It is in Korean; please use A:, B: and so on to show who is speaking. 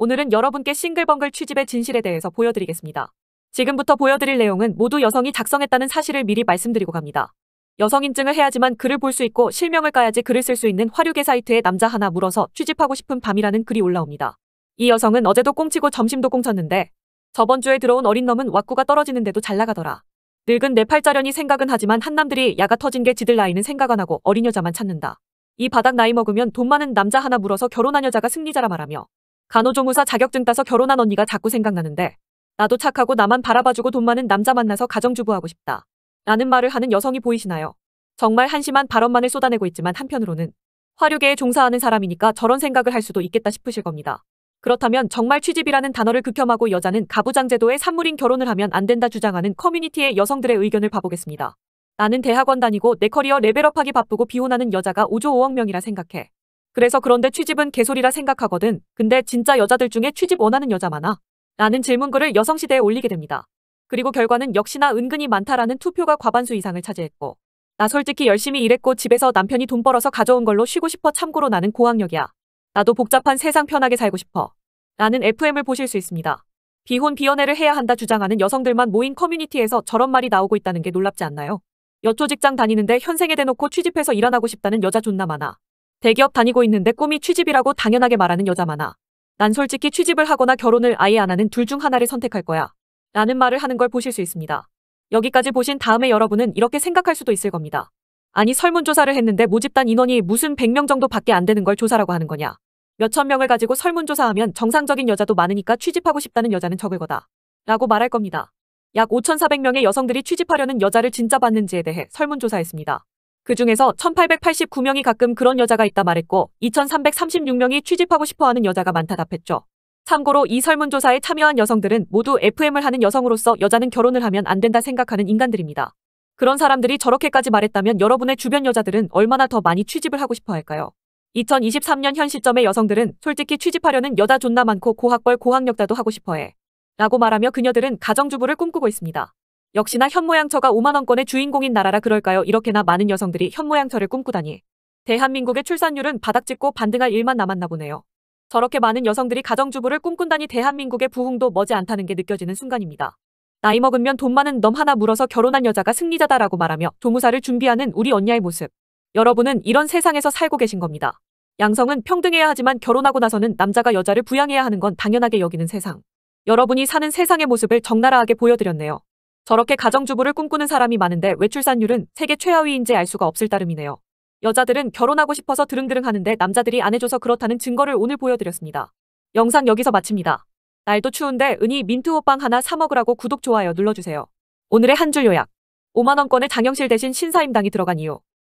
A: 오늘은 여러분께 싱글벙글 취집의 진실에 대해서 보여드리겠습니다. 지금부터 보여드릴 내용은 모두 여성이 작성했다는 사실을 미리 말씀드리고 갑니다. 여성 인증을 해야지만 글을 볼 수 있고 실명을 까야지 글을 쓸 수 있는 화류계 사이트에 남자 하나 물어서 취집하고 싶은 밤이라는 글이 올라옵니다. 이 여성은 어제도 꽁치고 점심도 꽁쳤는데 저번 주에 들어온 어린 놈은 왁구가 떨어지는데도 잘 나가더라. 늙은 내팔자련이 네 생각은 하지만 한남들이 야가 터진 게 지들 나이는 생각 안 하고 어린 여자만 찾는다. 이 바닥 나이 먹으면 돈 많은 남자 하나 물어서 결혼한 여자가 승리자라 말하며 간호조무사 자격증 따서 결혼한 언니가 자꾸 생각나는데 나도 착하고 나만 바라봐주고 돈 많은 남자 만나서 가정주부하고 싶다. 라는 말을 하는 여성이 보이시나요? 정말 한심한 발언만을 쏟아내고 있지만 한편으로는 화류계에 종사하는 사람이니까 저런 생각을 할 수도 있겠다 싶으실 겁니다. 그렇다면 정말 취집이라는 단어를 극혐하고 여자는 가부장제도의 산물인 결혼을 하면 안 된다 주장하는 커뮤니티의 여성들의 의견을 봐보겠습니다. 나는 대학원 다니고 내 커리어 레벨업하기 바쁘고 비혼하는 여자가 5조 5억 명이라 생각해. 그래서 그런데 취집은 개소리라 생각하거든. 근데 진짜 여자들 중에 취집 원하는 여자 많아. 라는 질문글을 여성시대에 올리게 됩니다. 그리고 결과는 역시나 은근히 많다라는 투표가 과반수 이상을 차지했고 나 솔직히 열심히 일했고 집에서 남편이 돈 벌어서 가져온 걸로 쉬고 싶어 참고로 나는 고학력이야. 나도 복잡한 세상 편하게 살고 싶어. 라는 FM을 보실 수 있습니다. 비혼 비연애를 해야 한다 주장하는 여성들만 모인 커뮤니티에서 저런 말이 나오고 있다는 게 놀랍지 않나요? 여초 직장 다니는데 현생에 대놓고 취집해서 일안하고 싶다는 여자 존나 많아. 대기업 다니고 있는데 꿈이 취집이라고 당연하게 말하는 여자 많아. 난 솔직히 취집을 하거나 결혼을 아예 안 하는 둘 중 하나를 선택할 거야. 라는 말을 하는 걸 보실 수 있습니다. 여기까지 보신 다음에 여러분은 이렇게 생각할 수도 있을 겁니다. 아니 설문조사를 했는데 모집단 인원이 무슨 100명 정도밖에 안 되는 걸 조사라고 하는 거냐. 몇천 명을 가지고 설문조사하면 정상적인 여자도 많으니까 취집하고 싶다는 여자는 적을 거다. 라고 말할 겁니다. 약 5,400명의 여성들이 취집하려는 여자를 진짜 봤는지에 대해 설문조사했습니다. 그 중에서 1889명이 가끔 그런 여자가 있다 말했고 2336명이 취직하고 싶어하는 여자가 많다 답했죠. 참고로 이 설문조사에 참여한 여성들은 모두 FM을 하는 여성으로서 여자는 결혼을 하면 안 된다 생각하는 인간들입니다. 그런 사람들이 저렇게까지 말했다면 여러분의 주변 여자들은 얼마나 더 많이 취집을 하고 싶어 할까요? 2023년 현 시점의 여성들은 솔직히 취집하려는 여자 존나 많고 고학벌 고학력자도 하고 싶어해. 라고 말하며 그녀들은 가정주부를 꿈꾸고 있습니다. 역시나 현모양처가 5만원권의 주인공인 나라라 그럴까요? 이렇게나 많은 여성들이 현모양처를 꿈꾸다니. 대한민국의 출산율은 바닥 찍고 반등할 일만 남았나 보네요. 저렇게 많은 여성들이 가정주부를 꿈꾼다니 대한민국의 부흥도 머지않다는 게 느껴지는 순간입니다. 나이 먹으면 돈 많은 넘 하나 물어서 결혼한 여자가 승리자다라고 말하며 도무사를 준비하는 우리 언니의 모습. 여러분은 이런 세상에서 살고 계신 겁니다. 양성은 평등해야 하지만 결혼하고 나서는 남자가 여자를 부양해야 하는 건 당연하게 여기는 세상. 여러분이 사는 세상의 모습을 적나라하게 보여드렸네요. 저렇게 가정주부를 꿈꾸는 사람이 많은데 외출산율은 세계 최하위인지 알 수가 없을 따름이네요. 여자들은 결혼하고 싶어서 드릉드릉 하는데 남자들이 안 해줘서 그렇다는 증거를 오늘 보여드렸습니다. 영상 여기서 마칩니다. 날도 추운데 은희 민트 호빵 하나 사 먹으라고 구독 좋아요 눌러주세요. 오늘의 한 줄 요약 5만원권의 장영실 대신 신사임당이 들어간 이유